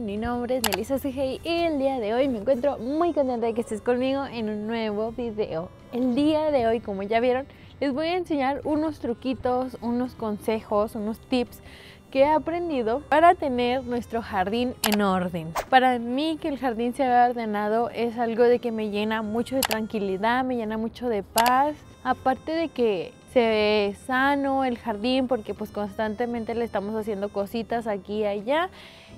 mi nombre es Melissa C.G. y el día de hoy me encuentro muy contenta de que estés conmigo en un nuevo video. El día de hoy, como ya vieron, les voy a enseñar unos truquitos, unos consejos, unos tips que he aprendido para tener nuestro jardín en orden. Para mí que el jardín se vea ordenado es algo de que me llena mucho de tranquilidad, me llena mucho de paz. Aparte de que se ve sano el jardín porque pues constantemente le estamos haciendo cositas aquí y allá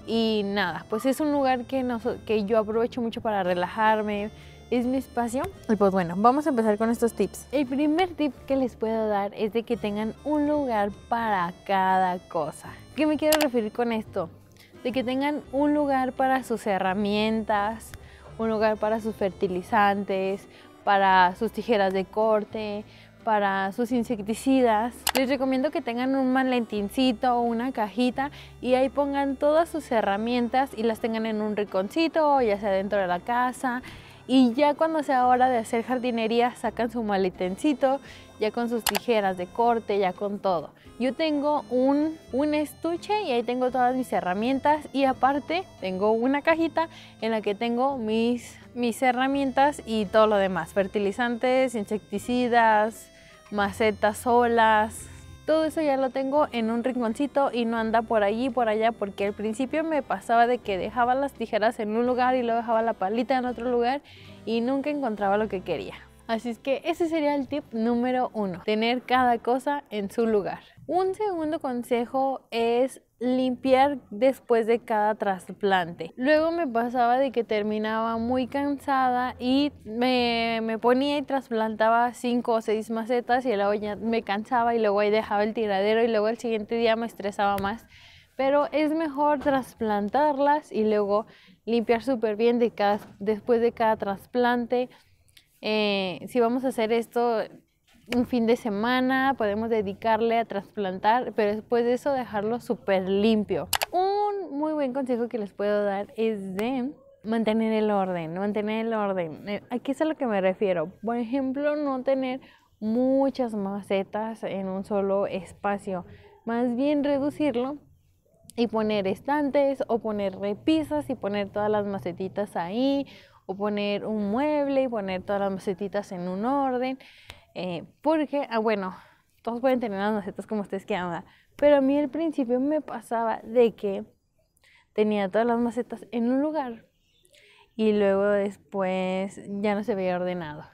y nada, pues es un lugar que, que yo aprovecho mucho para relajarme, es mi espacio. Y pues bueno, vamos a empezar con estos tips. El primer tip que les puedo dar es de que tengan un lugar para cada cosa. ¿Qué me quiero referir con esto? De que tengan un lugar para sus herramientas, un lugar para sus fertilizantes, para sus tijeras de corte, para sus insecticidas. Les recomiendo que tengan un maletincito o una cajita y ahí pongan todas sus herramientas y las tengan en un rinconcito ya sea dentro de la casa. Y ya cuando sea hora de hacer jardinería, sacan su maletincito, ya con sus tijeras de corte, ya con todo. Yo tengo un, un estuche y ahí tengo todas mis herramientas y aparte tengo una cajita en la que tengo mis, mis herramientas y todo lo demás, fertilizantes, insecticidas, macetas solas. Todo eso ya lo tengo en un rinconcito y no anda por allí por allá porque al principio me pasaba de que dejaba las tijeras en un lugar y luego dejaba la palita en otro lugar y nunca encontraba lo que quería. Así es que ese sería el tip número uno, tener cada cosa en su lugar. Un segundo consejo es limpiar después de cada trasplante. Luego me pasaba de que terminaba muy cansada y me, me ponía y trasplantaba cinco o seis macetas y la ya me cansaba y luego ahí dejaba el tiradero y luego el siguiente día me estresaba más. Pero es mejor trasplantarlas y luego limpiar súper bien de cada, después de cada trasplante. Eh, si vamos a hacer esto, un fin de semana podemos dedicarle a trasplantar, pero después de eso dejarlo súper limpio. Un muy buen consejo que les puedo dar es de mantener el orden, mantener el orden. Eh, Aquí es a lo que me refiero. Por ejemplo, no tener muchas macetas en un solo espacio, más bien reducirlo y poner estantes o poner repisas y poner todas las macetitas ahí o poner un mueble y poner todas las macetitas en un orden. Eh, porque, ah, bueno, todos pueden tener las macetas como ustedes quieran, Pero a mí al principio me pasaba de que tenía todas las macetas en un lugar y luego después ya no se veía ordenado.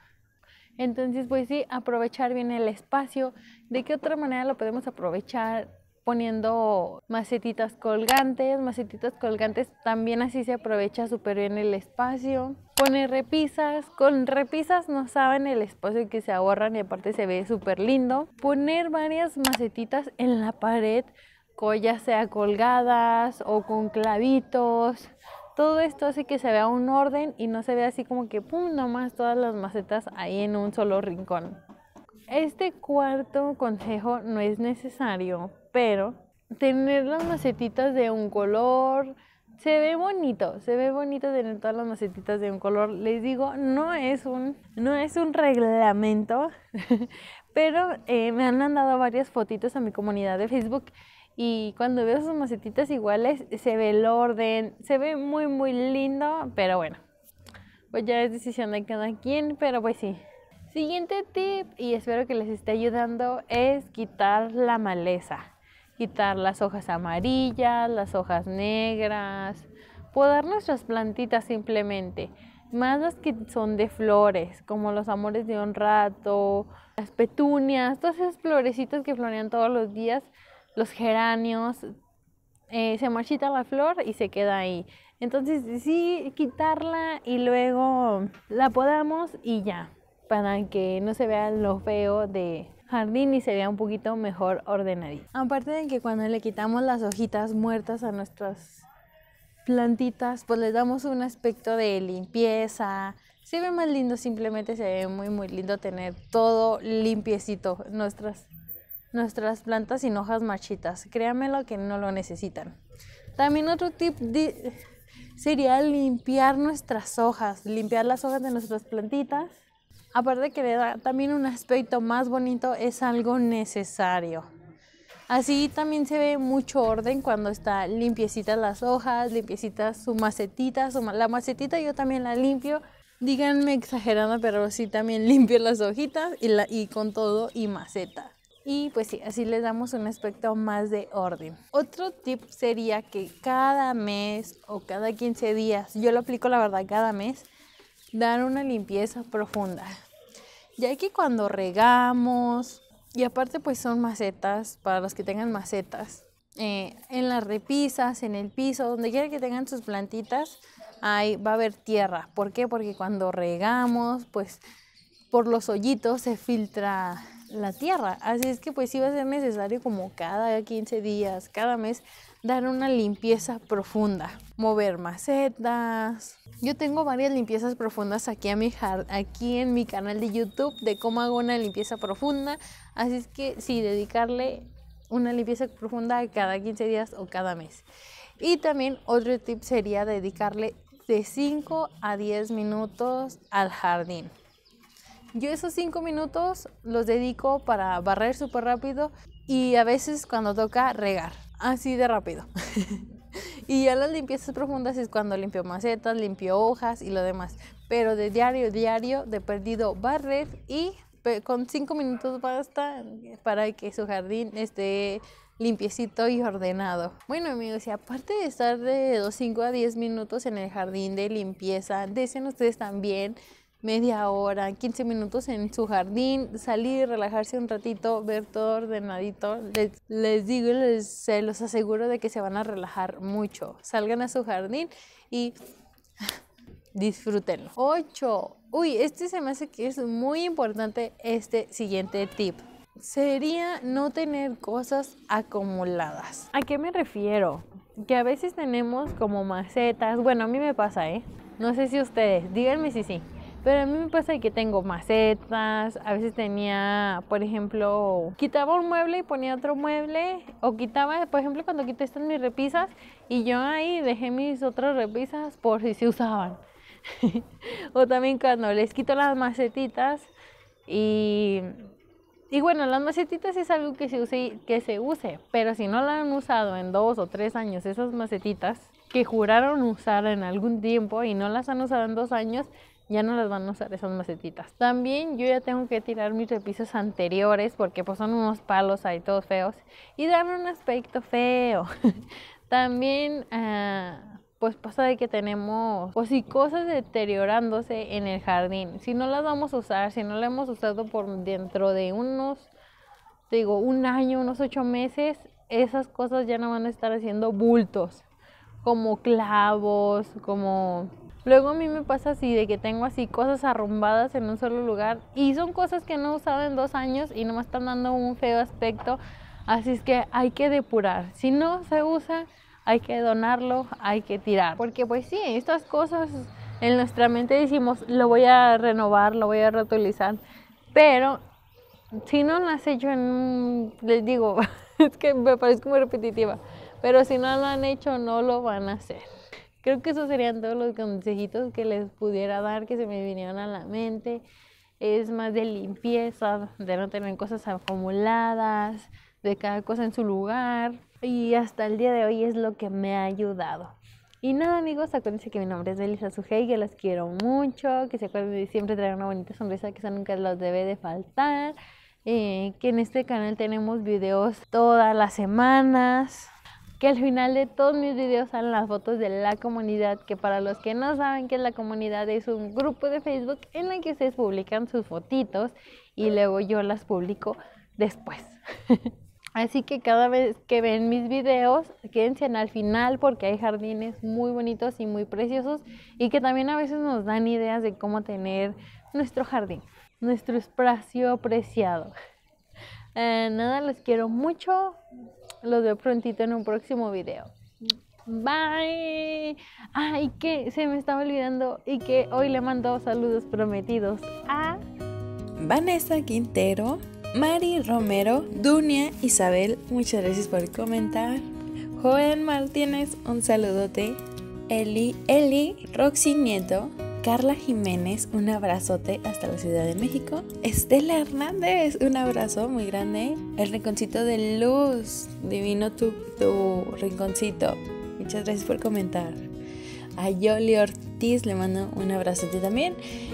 Entonces, pues sí, aprovechar bien el espacio. ¿De qué otra manera lo podemos aprovechar? poniendo macetitas colgantes, macetitas colgantes también así se aprovecha súper bien el espacio. Poner repisas, con repisas no saben el espacio que se ahorran y aparte se ve súper lindo. Poner varias macetitas en la pared, ya sea colgadas o con clavitos. Todo esto hace que se vea un orden y no se vea así como que pum, nomás todas las macetas ahí en un solo rincón. Este cuarto consejo no es necesario, pero tener las macetitas de un color, se ve bonito, se ve bonito tener todas las macetitas de un color. Les digo, no es un, no es un reglamento, pero eh, me han mandado varias fotitos a mi comunidad de Facebook y cuando veo sus macetitas iguales se ve el orden, se ve muy muy lindo, pero bueno, pues ya es decisión de cada quien, pero pues sí, Siguiente tip, y espero que les esté ayudando, es quitar la maleza. Quitar las hojas amarillas, las hojas negras, podar nuestras plantitas simplemente. Más las que son de flores, como los amores de un rato, las petunias, todas esas florecitas que florean todos los días, los geranios, eh, se marchita la flor y se queda ahí. Entonces sí, quitarla y luego la podamos y ya para que no se vea lo feo de jardín y se vea un poquito mejor ordenadito. Aparte de que cuando le quitamos las hojitas muertas a nuestras plantitas, pues les damos un aspecto de limpieza. Se ve más lindo, simplemente se ve muy muy lindo tener todo limpiecito, nuestras, nuestras plantas sin hojas marchitas. Créanmelo que no lo necesitan. También otro tip sería limpiar nuestras hojas, limpiar las hojas de nuestras plantitas aparte que le da también un aspecto más bonito, es algo necesario. Así también se ve mucho orden cuando está limpiecitas las hojas, limpiecitas su macetita, la macetita yo también la limpio. Díganme exagerando, pero sí también limpio las hojitas y, y con todo y maceta. Y pues sí, así les damos un aspecto más de orden. Otro tip sería que cada mes o cada 15 días, yo lo aplico la verdad cada mes, dar una limpieza profunda, ya que cuando regamos, y aparte pues son macetas, para los que tengan macetas, eh, en las repisas, en el piso, donde quiera que tengan sus plantitas, ahí va a haber tierra. ¿Por qué? Porque cuando regamos, pues por los hoyitos se filtra la tierra. Así es que pues sí va a ser necesario como cada 15 días, cada mes, dar una limpieza profunda, mover macetas. Yo tengo varias limpiezas profundas aquí, a mi aquí en mi canal de YouTube de cómo hago una limpieza profunda. Así es que si dedicarle una limpieza profunda cada 15 días o cada mes. Y también otro tip sería dedicarle de 5 a 10 minutos al jardín. Yo esos cinco minutos los dedico para barrer súper rápido y a veces cuando toca regar, así de rápido. y ya las limpiezas profundas es cuando limpio macetas, limpio hojas y lo demás. Pero de diario, diario, de perdido barrer y con cinco minutos basta para que su jardín esté limpiecito y ordenado. Bueno amigos, y aparte de estar de 5 a 10 minutos en el jardín de limpieza, dicen ustedes también media hora, 15 minutos en su jardín, salir, relajarse un ratito, ver todo ordenadito. Les, digo, les, se los aseguro de que se van a relajar mucho. Salgan a su jardín y disfrútenlo. 8. Uy, este se me hace que es muy importante este siguiente tip. Sería no tener cosas acumuladas. ¿A qué me refiero? Que a veces tenemos como macetas. Bueno, a mí me pasa, ¿eh? No sé si ustedes, díganme si sí. Pero a mí me pasa que tengo macetas, a veces tenía, por ejemplo, quitaba un mueble y ponía otro mueble, o quitaba, por ejemplo, cuando quité estas mis repisas y yo ahí dejé mis otras repisas por si se usaban. o también cuando les quito las macetitas y y bueno, las macetitas es algo que se, use, que se use, pero si no la han usado en dos o tres años, esas macetitas que juraron usar en algún tiempo y no las han usado en dos años, ya no las van a usar esas macetitas. También yo ya tengo que tirar mis repisos anteriores porque pues son unos palos ahí todos feos y dan un aspecto feo. También ah, pues pasa de que tenemos o pues, si cosas deteriorándose en el jardín. Si no las vamos a usar, si no las hemos usado por dentro de unos, digo, un año, unos ocho meses, esas cosas ya no van a estar haciendo bultos como clavos, como Luego a mí me pasa así, de que tengo así cosas arrumbadas en un solo lugar y son cosas que no he usado en dos años y no me están dando un feo aspecto. Así es que hay que depurar. Si no se usa, hay que donarlo, hay que tirar. Porque pues sí, estas cosas en nuestra mente decimos, lo voy a renovar, lo voy a reutilizar. Pero si no lo has hecho en, les digo, es que me parece muy repetitiva, pero si no lo han hecho, no lo van a hacer. Creo que esos serían todos los consejitos que les pudiera dar, que se me vinieron a la mente. Es más de limpieza, de no tener cosas acumuladas, de cada cosa en su lugar. Y hasta el día de hoy es lo que me ha ayudado. Y nada amigos, acuérdense que mi nombre es Melissa Sujei, que las quiero mucho, que se acuerden de siempre traer una bonita sonrisa, que esa nunca los debe de faltar, eh, que en este canal tenemos videos todas las semanas, que al final de todos mis videos salen las fotos de la comunidad, que para los que no saben que la comunidad es un grupo de Facebook en el que ustedes publican sus fotitos y luego yo las publico después. Así que cada vez que ven mis videos, quédense al final porque hay jardines muy bonitos y muy preciosos y que también a veces nos dan ideas de cómo tener nuestro jardín, nuestro espacio preciado. Eh, nada, los quiero mucho. Los veo prontito en un próximo video. Bye. Ay, ah, que se me estaba olvidando y que hoy le mando saludos prometidos a Vanessa Quintero, Mari Romero, Dunia Isabel, muchas gracias por comentar. Joven Martínez, un saludote. Eli, Eli, Roxy Nieto, Carla Jiménez, un abrazote hasta la Ciudad de México. Estela Hernández, un abrazo muy grande. El rinconcito de luz, divino tu, tu rinconcito. Muchas gracias por comentar. A Yoli Ortiz le mando un abrazote también.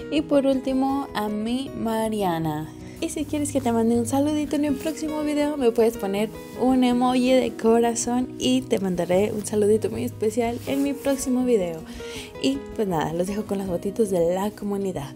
Y por último, a mi Mariana. Y si quieres que te mande un saludito en el próximo video, me puedes poner un emoji de corazón y te mandaré un saludito muy especial en mi próximo video. Y pues nada, los dejo con las botitos de la comunidad.